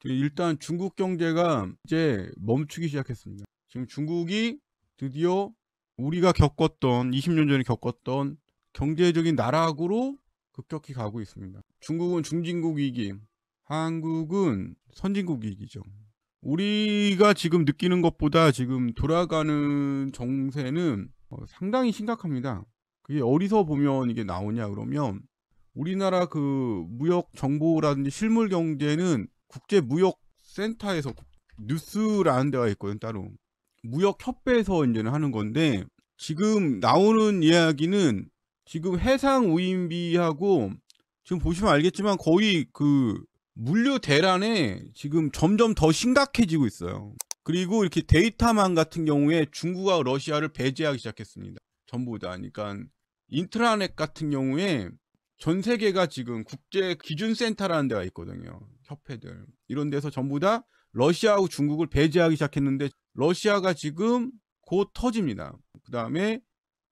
그 일단 중국 경제가 이제 멈추기 시작했습니다. 지금 중국이 드디어 우리가 겪었던 20년 전에 겪었던 경제적인 나락으로 급격히 가고 있습니다. 중국은 중진국 위기, 한국은 선진국 위기죠. 우리가 지금 느끼는 것보다 지금 돌아가는 정세는 어, 상당히 심각합니다. 그게 어디서 보면 이게 나오냐 그러면 우리나라 그 무역 정보라든지 실물 경제는 국제무역센터에서 뉴스라는 데가 있거든 따로 무역협회에서 이제는 하는 건데 지금 나오는 이야기는 지금 해상 우인비하고 지금 보시면 알겠지만 거의 그 물류 대란에 지금 점점 더 심각해지고 있어요. 그리고 이렇게 데이터망 같은 경우에 중국과 러시아를 배제하기 시작했습니다. 전부 다. 그러니까 인트라넷 같은 경우에 전 세계가 지금 국제 기준센터라는 데가 있거든요. 협회들 이런 데서 전부 다 러시아하고 중국을 배제하기 시작했는데 러시아가 지금 곧 터집니다. 그 다음에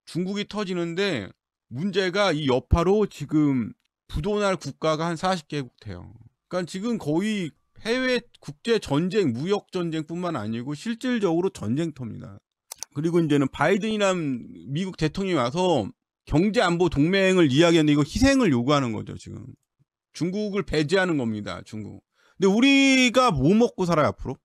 중국이 터지는데 문제가 이 여파로 지금 부도날 국가가 한 40개국 돼요. 그러니까 지금 거의 해외 국제 전쟁, 무역 전쟁뿐만 아니고 실질적으로 전쟁터입니다. 그리고 이제는 바이든이란 미국 대통령이 와서 경제 안보 동맹을 이야기하는데 이거 희생을 요구하는 거죠, 지금. 중국을 배제하는 겁니다. 중국. 근데 우리가 뭐 먹고 살아요 앞으로?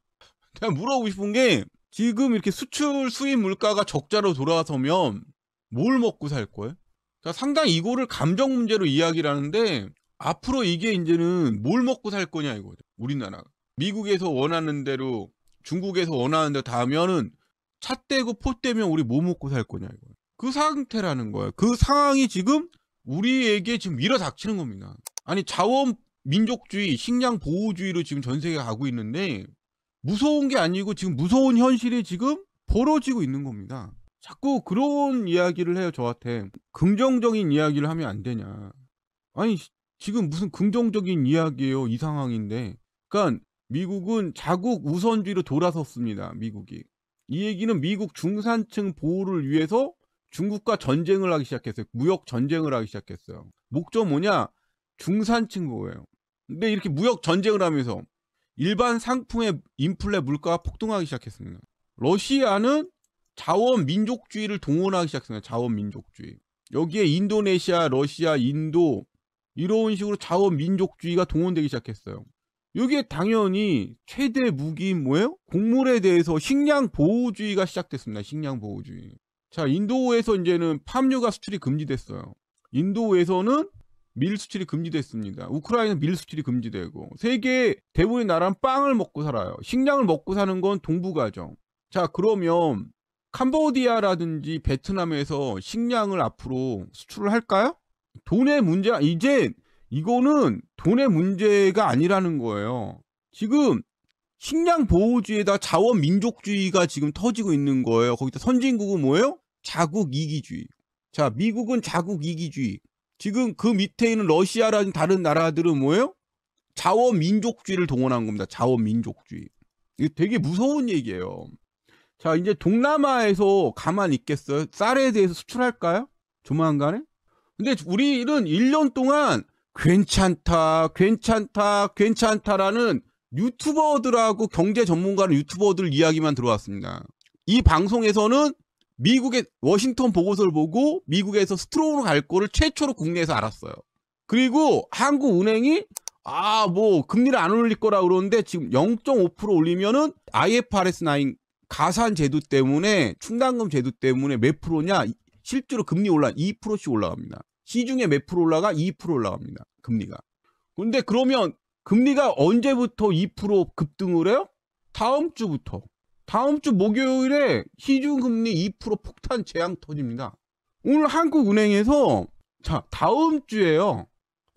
제가 물어보고 싶은 게 지금 이렇게 수출 수입 물가가 적자로 돌아서면 뭘 먹고 살 거예요? 그 상당히 이거를 감정 문제로 이야기를 하는데 앞으로 이게 이제는 뭘 먹고 살 거냐 이거죠. 우리나라가. 미국에서 원하는 대로 중국에서 원하는 대로 다 하면은 차 떼고 포 떼면 우리 뭐 먹고 살 거냐 이거. 예요그 상태라는 거예요. 그 상황이 지금 우리에게 지금 밀어닥치는 겁니다. 아니 자원 민족주의, 식량 보호주의로 지금 전 세계가 가고 있는데 무서운 게 아니고 지금 무서운 현실이 지금 벌어지고 있는 겁니다. 자꾸 그런 이야기를 해요 저한테 긍정적인 이야기를 하면 안 되냐 아니 지금 무슨 긍정적인 이야기예요 이 상황인데 그러니까 미국은 자국 우선주의로 돌아섰습니다 미국이 이 얘기는 미국 중산층 보호를 위해서 중국과 전쟁을 하기 시작했어요. 무역 전쟁을 하기 시작했어요. 목적 뭐냐? 중산층 거예요. 근데 이렇게 무역 전쟁을 하면서 일반 상품의 인플레 물가가 폭등하기 시작했습니다. 러시아는 자원 민족주의를 동원하기 시작했습니다. 자원 민족주의. 여기에 인도네시아, 러시아, 인도 이런 식으로 자원 민족주의가 동원되기 시작했어요. 여기에 당연히 최대 무기인 뭐예요? 곡물에 대해서 식량 보호주의가 시작됐습니다. 식량 보호주의. 자 인도에서 이제는 팜유가 수출이 금지됐어요. 인도에서는 밀 수출이 금지됐습니다. 우크라이나 밀 수출이 금지되고 세계 대부분의 나라는 빵을 먹고 살아요. 식량을 먹고 사는 건 동부 가정. 자 그러면 캄보디아라든지 베트남에서 식량을 앞으로 수출을 할까요? 돈의 문제 이제 이거는 돈의 문제가 아니라는 거예요. 지금 식량 보호주의에다 자원 민족주의가 지금 터지고 있는 거예요. 거기다 선진국은 뭐예요? 자국 이기주의. 자, 미국은 자국 이기주의. 지금 그 밑에 있는 러시아라는 다른 나라들은 뭐예요? 자원민족주의를 동원한 겁니다. 자원민족주의. 이게 되게 무서운 얘기예요. 자, 이제 동남아에서 가만히 있겠어요? 쌀에 대해서 수출할까요? 조만간에? 근데 우리는 1년 동안 괜찮다, 괜찮다, 괜찮다라는 유튜버들하고 경제 전문가는 유튜버들 이야기만 들어왔습니다. 이 방송에서는 미국의 워싱턴 보고서를 보고 미국에서 스트롱으로 갈 거를 최초로 국내에서 알았어요. 그리고 한국은행이 아 뭐 금리를 안 올릴 거라 그러는데 지금 0.5% 올리면은 IFRS 9 가산 제도 때문에 충당금 제도 때문에 몇 프로냐 실제로 금리 올라 2%씩 올라갑니다. 시중에 몇 프로 올라가 2% 올라갑니다. 금리가. 근데 그러면 금리가 언제부터 2% 급등을 해요? 다음 주부터. 다음 주 목요일에 시중금리 2% 폭탄 재앙 터집니다. 오늘 한국은행에서 자 다음 주에요.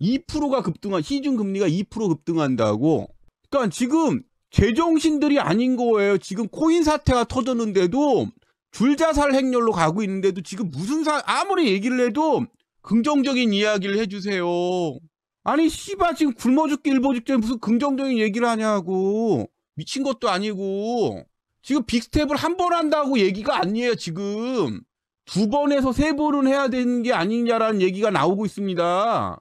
2%가 급등한 시중금리가 2% 급등한다고 그러니까 지금 제정신들이 아닌 거예요. 지금 코인 사태가 터졌는데도 줄자살 행렬로 가고 있는데도 지금 무슨 사 아무리 얘기를 해도 긍정적인 이야기를 해주세요. 아니 씨바 지금 굶어 죽기 일보 직전에 무슨 긍정적인 얘기를 하냐고 미친 것도 아니고 지금 빅스텝을 한 번 한다고 얘기가 아니에요, 지금. 두 번에서 세 번은 해야 되는 게 아니냐라는 얘기가 나오고 있습니다.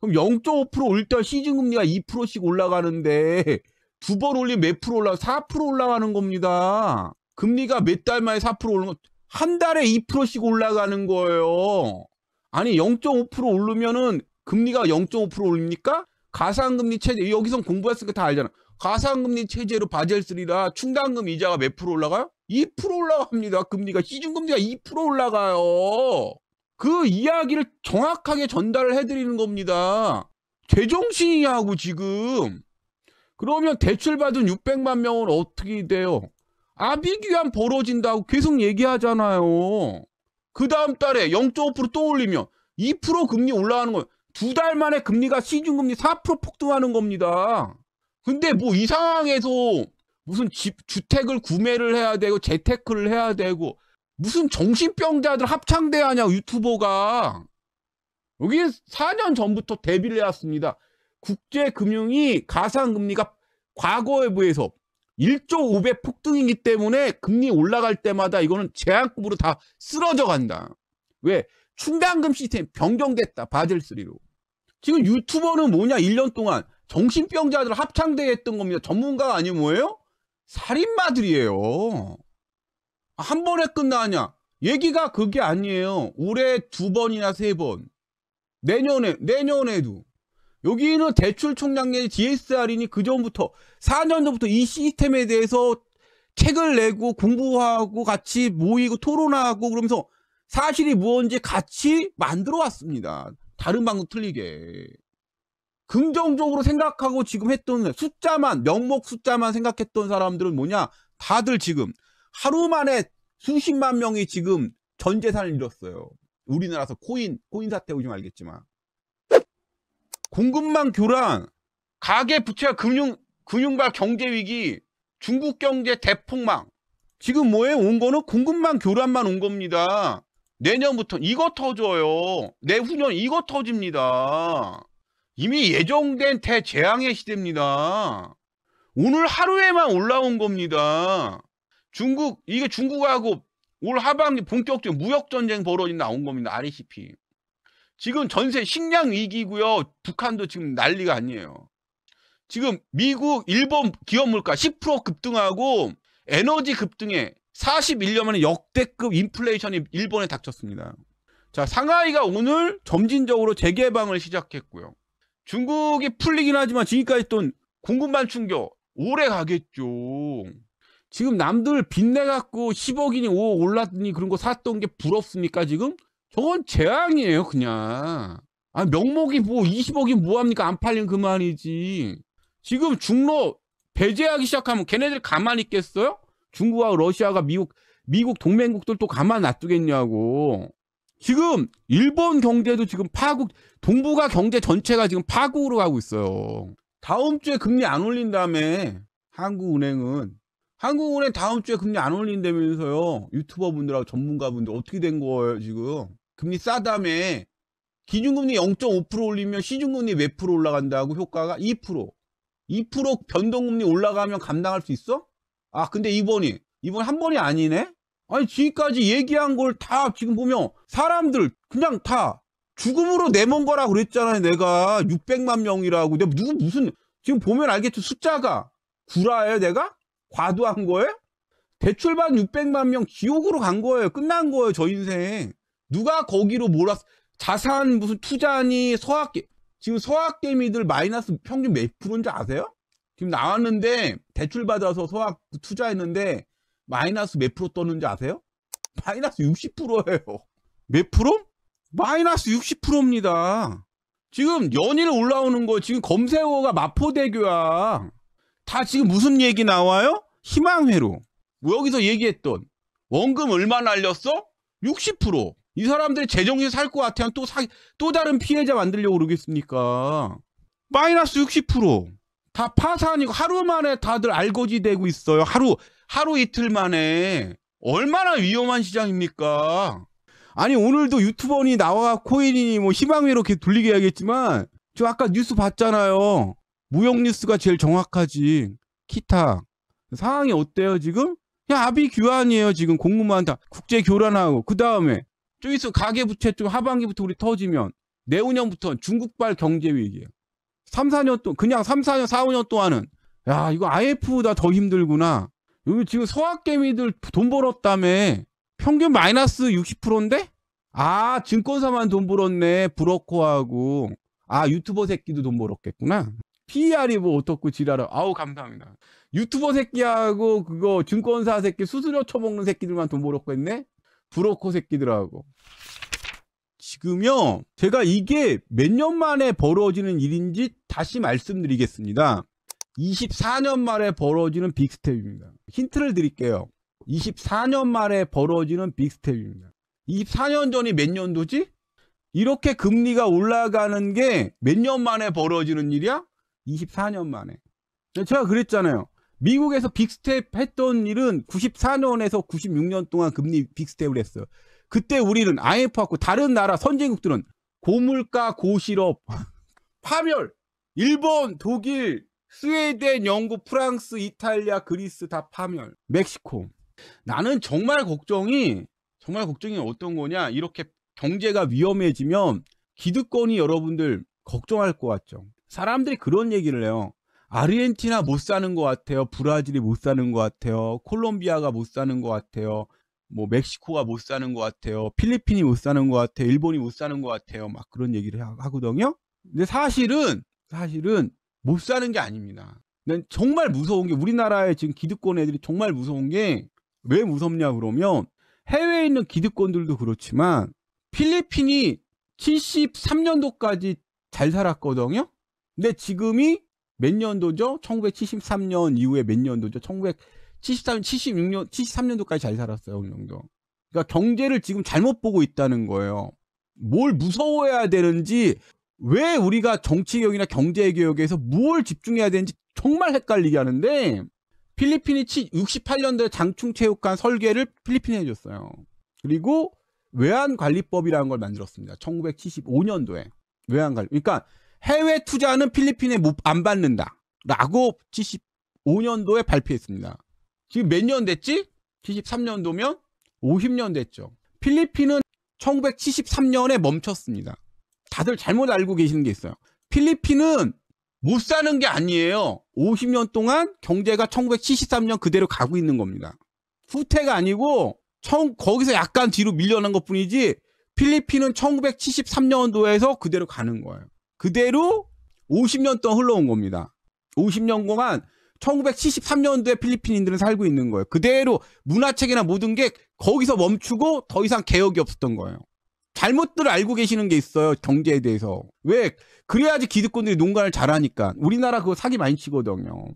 그럼 0.5% 올 때 시중 금리가 2%씩 올라가는데 두 번 올리면 몇 프로 올라 가4% 올라가는 겁니다. 금리가 몇 달 만에 4% 오른 거한 달에 2%씩 올라가는 거예요. 아니 0.5% 오르면은 금리가 0.5% 올립니까? 가상금리 체제 여기선 공부했으니까 다 알잖아. 가상금리 체제로 바젤3라 충당금 이자가 몇 프로 올라가요? 2% 올라갑니다. 금리가 시중금리가 2% 올라가요. 그 이야기를 정확하게 전달을 해드리는 겁니다. 제정신이냐고 지금. 그러면 대출받은 600만 명은 어떻게 돼요? 아비규환 벌어진다고 계속 얘기하잖아요. 그 다음 달에 0.5%또 올리면 2% 금리 올라가는 거예요. 두 달 만에 금리가 시중금리 4% 폭등하는 겁니다. 근데 뭐 이 상황에서 무슨 집 주택을 구매를 해야 되고 재테크를 해야 되고 무슨 정신병자들 합창대 하냐 유튜버가 여기 4년 전부터 대비를 해왔습니다. 국제금융이 가상금리가 과거에 비해서 1조 5배 폭등이기 때문에 금리 올라갈 때마다 이거는 제한급으로 다 쓰러져 간다. 왜? 충당금 시스템 변경됐다. 바젤3로. 지금 유튜버는 뭐냐? 1년 동안 정신병자들 합창대회 했던 겁니다. 전문가가 아니 면 뭐예요? 살인마들이에요. 한 번에 끝나냐? 얘기가 그게 아니에요. 올해 두 번이나 세 번. 내년에, 내년에도. 여기는 대출 총량 내지 DSR이니 그전부터, 4년 전부터 이 시스템에 대해서 책을 내고 공부하고 같이 모이고 토론하고 그러면서 사실이 무엇인지 같이 만들어 왔습니다. 다른 방법 틀리게. 긍정적으로 생각하고 지금 했던 숫자만 명목 숫자만 생각했던 사람들은 뭐냐 다들 지금 하루 만에 수십만 명이 지금 전 재산을 잃었어요 우리나라에서 코인 코인 사태 오지 말겠지만 공급망 교란 가계 부채와 금융 금융발 경제 위기 중국 경제 대폭망 지금 뭐에 온 거는 공급망 교란만 온 겁니다 내년부터 이거 터져요 내후년 이거 터집니다 이미 예정된 대재앙의 시대입니다. 오늘 하루에만 올라온 겁니다. 중국, 이게 중국하고 올 하반기 본격적인 무역전쟁 벌어진 나온 겁니다. RCP. 지금 전세 식량 위기고요. 북한도 지금 난리가 아니에요. 지금 미국, 일본 기업 물가 10% 급등하고 에너지 급등에 41년 만에 역대급 인플레이션이 일본에 닥쳤습니다. 자, 상하이가 오늘 점진적으로 재개방을 시작했고요. 중국이 풀리긴 하지만 지금까지 했던 공급만 충격 오래 가겠죠. 지금 남들 빚내갖고 10억이니 5억 올랐더니 그런 거 샀던 게 부럽습니까 지금? 저건 재앙이에요 그냥. 아 명목이 뭐 20억이 뭐합니까 안 팔린 그만이지. 지금 중로 배제하기 시작하면 걔네들 가만히 있겠어요? 중국하고 러시아가 미국 미국 동맹국들 또 가만 놔두겠냐고. 지금 일본 경제도 지금 파국 동북아 경제 전체가 지금 파국으로 가고 있어요. 다음 주에 금리 안 올린 다음에 한국은행은 한국은행 다음 주에 금리 안 올린다면서요. 유튜버분들하고 전문가분들 어떻게 된 거예요 지금. 금리 싸다며 기준금리 0.5% 올리면 시중금리 몇 프로 올라간다고 효과가 2% 2% 변동금리 올라가면 감당할 수 있어? 아 근데 이번이 이번 한 번이 아니네? 아니 지금까지 얘기한 걸 다 지금 보면 사람들 그냥 다 죽음으로 내몬 거라 그랬잖아요 내가 600만 명이라고 내가 누구 무슨 지금 보면 알겠죠 숫자가 구라예요 내가? 과도한 거예요? 대출받은 600만 명 지옥으로 간 거예요 끝난 거예요 저 인생 누가 거기로 몰았 자산 무슨 투자니 소확계 지금 소확개미들 마이너스 평균 몇 프로인지 아세요? 지금 나왔는데 대출받아서 서학 투자했는데 마이너스 몇 프로 떴는지 아세요? 마이너스 60%예요. 몇 프로? 마이너스 60%입니다. 지금 연일 올라오는 거 지금 검색어가 마포대교야. 다 지금 무슨 얘기 나와요? 희망회로. 여기서 얘기했던 원금 얼마 날렸어? 60%. 이 사람들이 재정신살것 같아. 또, 사, 또 다른 피해자 만들려고 그러겠습니까? 마이너스 60%. 다 파산이고 하루 만에 다들 알거지 되고 있어요. 하루 하루 이틀 만에 얼마나 위험한 시장입니까? 아니 오늘도 유튜버니 나와 코인이니 뭐 희망회로 이렇게 돌리게 해야겠지만 저 아까 뉴스 봤잖아요. 무역 뉴스가 제일 정확하지. 키타 상황이 어때요 지금? 그냥 아비 규환이에요 지금 공무만 다 국제 교란하고 그 다음에 저기서 가계부채 좀 하반기부터 우리 터지면 내후년부터 중국발 경제 위기예요. 3, 4년 동안 그냥 3, 4년, 4, 5년 동안은 야 이거 IF보다 더 힘들구나. 여기 지금 서학개미들 돈 벌었다며 평균 마이너스 60%인데? 아 증권사만 돈 벌었네 브로커하고 아 유튜버 새끼도 돈 벌었겠구나 p e r 이뭐 어떻고 지랄하 아우 감사합니다 유튜버 새끼하고 그거 증권사 새끼 수수료 처먹는 새끼들만 돈 벌었겠네 브로커 새끼들하고 지금요 제가 이게 몇 년 만에 벌어지는 일인지 다시 말씀드리겠습니다 24년 만에 벌어지는 빅스텝입니다 힌트를 드릴게요. 24년 만에 벌어지는 빅스텝입니다. 24년 전이 몇 년도지? 이렇게 금리가 올라가는 게 몇 년 만에 벌어지는 일이야? 24년 만에. 네, 제가 그랬잖아요. 미국에서 빅스텝 했던 일은 94년에서 96년 동안 금리 빅스텝을 했어요. 그때 우리는 IMF하고 다른 나라 선진국들은 고물가, 고실업, 파멸, 일본, 독일, 스웨덴, 영국, 프랑스, 이탈리아, 그리스 다 파멸. 멕시코. 나는 정말 걱정이 정말 걱정이 어떤 거냐? 이렇게 경제가 위험해지면 기득권이 여러분들 걱정할 것 같죠. 사람들이 그런 얘기를 해요. 아르헨티나 못 사는 것 같아요. 브라질이 못 사는 것 같아요. 콜롬비아가 못 사는 것 같아요. 뭐 멕시코가 못 사는 것 같아요. 필리핀이 못 사는 것 같아요. 일본이 못 사는 것 같아요. 막 그런 얘기를 하거든요. 근데 사실은 사실은 못 사는 게 아닙니다. 난 정말 무서운 게 우리나라의 지금 기득권 애들이 정말 무서운 게 왜 무섭냐 그러면 해외에 있는 기득권들도 그렇지만 필리핀이 73년도까지 잘 살았거든요. 근데 지금이 몇 년도죠? 1973년 이후에 몇 년도죠? 1973, 76년, 73년도까지 잘 살았어요, 어느 정도. 그러니까 경제를 지금 잘못 보고 있다는 거예요. 뭘 무서워해야 되는지 왜 우리가 정치교육이나 경제교육에서 무엇 집중해야 되는지 정말 헷갈리게 하는데 필리핀이 68년도에 장충체육관 설계를 필리핀에 해줬어요. 그리고 외환관리법이라는 걸 만들었습니다. 1975년도에 외환관리 그러니까 해외 투자는 필리핀에 안 받는다 라고 75년도에 발표했습니다. 지금 몇 년 됐지? 73년도면 50년 됐죠. 필리핀은 1973년에 멈췄습니다. 다들 잘못 알고 계시는 게 있어요. 필리핀은 못 사는 게 아니에요. 50년 동안 경제가 1973년 그대로 가고 있는 겁니다. 후퇴가 아니고 청, 거기서 약간 뒤로 밀려난 것 뿐이지 필리핀은 1973년도에서 그대로 가는 거예요. 그대로 50년 동안 흘러온 겁니다. 50년 동안 1973년도에 필리핀인들은 살고 있는 거예요. 그대로 문화책이나 모든 게 거기서 멈추고 더 이상 개혁이 없었던 거예요. 잘못들 알고 계시는 게 있어요. 경제에 대해서. 왜? 그래야지 기득권들이 농가를 잘하니까. 우리나라 그거 사기 많이 치거든요.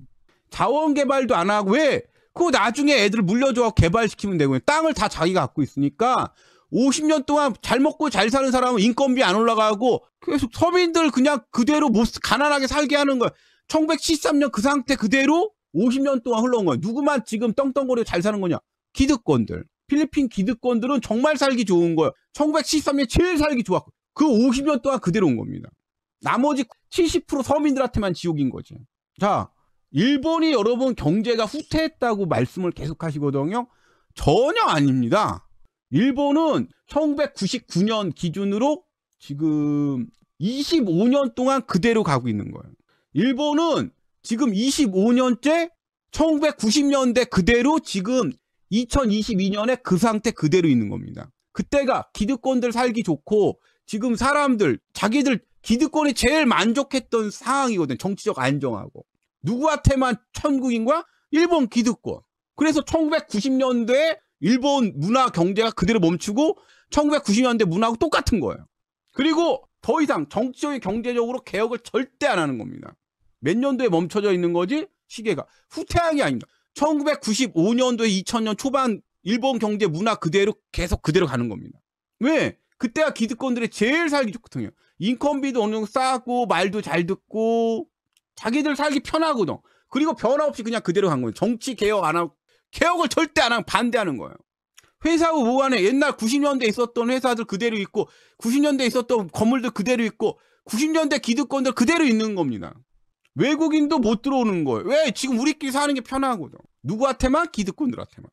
자원 개발도 안 하고 왜? 그거 나중에 애들 물려줘 개발시키면 되고 땅을 다 자기가 갖고 있으니까 50년 동안 잘 먹고 잘 사는 사람은 인건비 안 올라가고 계속 서민들 그냥 그대로 못 가난하게 살게 하는 거야. 1973년 그 상태 그대로 50년 동안 흘러온 거야. 누구만 지금 떵떵거리고 잘 사는 거냐? 기득권들. 필리핀 기득권들은 정말 살기 좋은 거예요. 1973년 제일 살기 좋았고 그 50년 동안 그대로 온 겁니다. 나머지 70% 서민들한테만 지옥인 거지. 자, 일본이 여러분 경제가 후퇴했다고 말씀을 계속 하시거든요. 전혀 아닙니다. 일본은 1999년 기준으로 지금 25년 동안 그대로 가고 있는 거예요. 일본은 지금 25년째 1990년대 그대로 지금 2022년에 그 상태 그대로 있는 겁니다. 그때가 기득권들 살기 좋고 지금 사람들 자기들 기득권이 제일 만족했던 상황이거든 정치적 안정하고 누구한테만 천국인가? 일본 기득권. 그래서 1990년대 일본 문화 경제가 그대로 멈추고 1990년대 문화하고 똑같은 거예요. 그리고 더 이상 정치적인 경제적으로 개혁을 절대 안 하는 겁니다. 몇 년도에 멈춰져 있는 거지? 시계가 후퇴한 게 아닙니다. 1995년도에 2000년 초반 일본 경제 문화 그대로 계속 그대로 가는 겁니다. 왜? 그때가 기득권들의 제일 살기 좋거든요. 인건비도 어느 정도 싸고 말도 잘 듣고 자기들 살기 편하거든. 그리고 변화 없이 그냥 그대로 간 거예요. 정치 개혁 안 하고 개혁을 절대 안 하고 반대하는 거예요. 회사후보뭐에 옛날 90년대 에 있었던 회사들 그대로 있고 90년대 에 있었던 건물들 그대로 있고 90년대 기득권들 그대로 있는 겁니다. 외국인도 못 들어오는 거예요. 왜? 지금 우리끼리 사는 게 편하거든. 누구한테만? 기득권들한테만.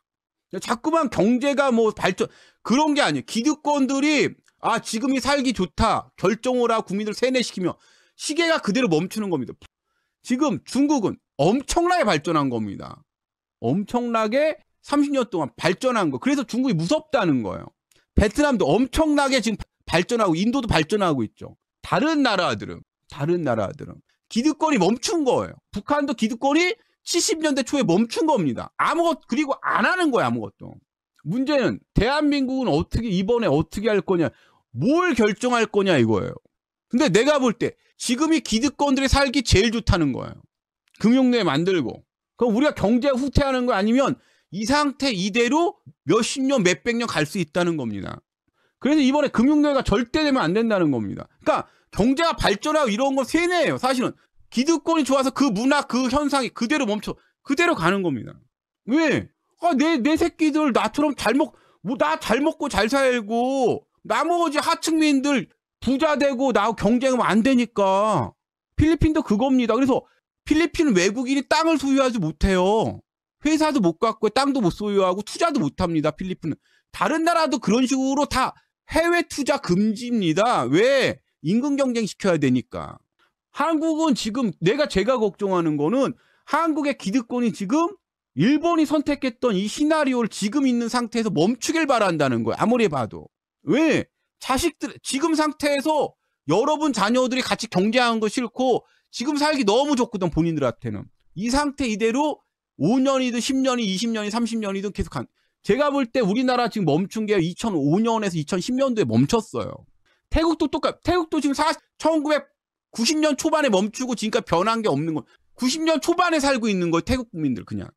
자꾸만 경제가 뭐 발전, 그런 게 아니에요. 기득권들이, 아, 지금이 살기 좋다. 결정오라 국민들 세뇌시키면 시계가 그대로 멈추는 겁니다. 지금 중국은 엄청나게 발전한 겁니다. 엄청나게 30년 동안 발전한 거. 그래서 중국이 무섭다는 거예요. 베트남도 엄청나게 지금 발전하고 인도도 발전하고 있죠. 다른 나라들은 다른 나라들은 기득권이 멈춘 거예요. 북한도 기득권이 70년대 초에 멈춘 겁니다. 아무것 그리고 안 하는 거야 아무것도. 문제는 대한민국은 어떻게 이번에 어떻게 할 거냐, 뭘 결정할 거냐 이거예요. 근데 내가 볼 때 지금이 기득권들이 살기 제일 좋다는 거예요. 금융내 만들고. 그럼 우리가 경제 후퇴하는 거 아니면 이 상태 이대로 몇십 년, 몇백 년 갈 수 있다는 겁니다. 그래서 이번에 금융내가 절대 되면 안 된다는 겁니다. 그러니까 경제가 발전하고 이런 거 세뇌예요. 사실은 기득권이 좋아서 그 문화 그 현상이 그대로 멈춰 그대로 가는 겁니다. 왜? 아, 내, 내 새끼들 나처럼 뭐, 잘 먹, 뭐, 나잘 먹고 잘 살고, 나머지 하층민들 부자 되고, 나 경쟁하면 안 되니까. 필리핀도 그겁니다. 그래서 필리핀 외국인이 땅을 소유하지 못해요. 회사도 못 갖고, 땅도 못 소유하고, 투자도 못 합니다. 필리핀은. 다른 나라도 그런 식으로 다 해외 투자 금지입니다. 왜? 인근 경쟁 시켜야 되니까. 한국은 지금 내가 제가 걱정하는 거는 한국의 기득권이 지금 일본이 선택했던 이 시나리오를 지금 있는 상태에서 멈추길 바란다는 거야. 아무리 봐도. 왜? 자식들, 지금 상태에서 여러분 자녀들이 같이 경쟁하는 거 싫고 지금 살기 너무 좋거든, 본인들한테는. 이 상태 이대로 5년이든 10년이, 20년이, 30년이든 계속 한. 제가 볼 때 우리나라 지금 멈춘 게 2005년에서 2010년도에 멈췄어요. 태국도 똑같. 태국도 지금 4 1990년 초반에 멈추고 지금까지 변한 게 없는 거. 90년 초반에 살고 있는 거예요. 태국 국민들 그냥.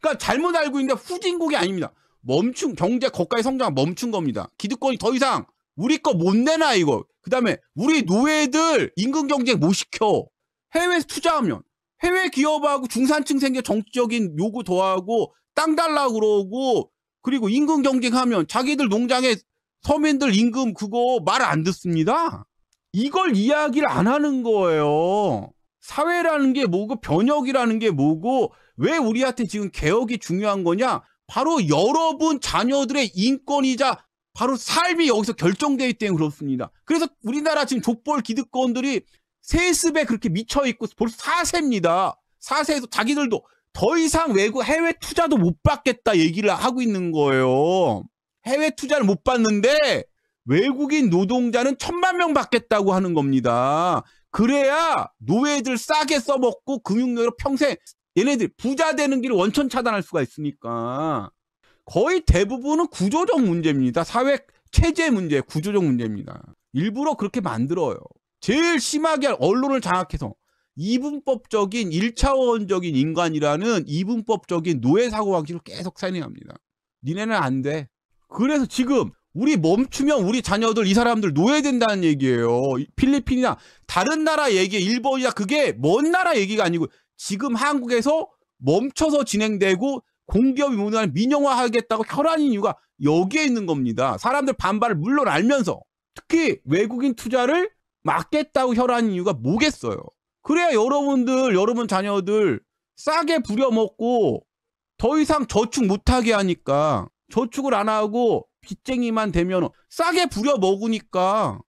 그러니까 잘못 알고 있는데 후진국이 아닙니다. 멈춘 경제 거가의 성장 멈춘 겁니다. 기득권이 더 이상 우리 거 못 내나 이거. 그다음에 우리 노예들 임금 경쟁 못 시켜. 해외에서 투자하면 해외 기업하고 중산층 생겨 정치적인 요구 더하고 땅 달라 그러고 그리고 임금 경쟁하면 자기들 농장에 서민들 임금 그거 말 안 듣습니다. 이걸 이야기를 안 하는 거예요. 사회라는 게 뭐고 변혁이라는 게 뭐고 왜 우리한테 지금 개혁이 중요한 거냐? 바로 여러분 자녀들의 인권이자 바로 삶이 여기서 결정되어 있기 때문에 그렇습니다. 그래서 우리나라 지금 족벌 기득권들이 세습에 그렇게 미쳐 있고 벌써 4세입니다. 4세에서 자기들도 더 이상 외국 해외 투자도 못 받겠다 얘기를 하고 있는 거예요. 해외 투자를 못 받는데 외국인 노동자는 천만 명 받겠다고 하는 겁니다. 그래야 노예들 싸게 써먹고 금융력으로 평생 얘네들 부자 되는 길을 원천 차단할 수가 있으니까 거의 대부분은 구조적 문제입니다. 사회 체제 문제, 구조적 문제입니다. 일부러 그렇게 만들어요. 제일 심하게 언론을 장악해서 이분법적인 1차원적인 인간이라는 이분법적인 노예 사고 방식을 계속 사냥합니다. 니네는 안 돼. 그래서 지금 우리 멈추면 우리 자녀들 이 사람들 노예 된다는 얘기예요. 필리핀이나 다른 나라 얘기, 일본이나 그게 먼 나라 얘기가 아니고 지금 한국에서 멈춰서 진행되고 공기업이 문화를 민영화하겠다고 혈안인 이유가 여기에 있는 겁니다. 사람들 반발을 물론 알면서 특히 외국인 투자를 막겠다고 혈안인 이유가 뭐겠어요. 그래야 여러분들, 여러분 자녀들 싸게 부려먹고 더 이상 저축 못하게 하니까 저축을 안 하고 빚쟁이만 되면 싸게 부려 먹으니까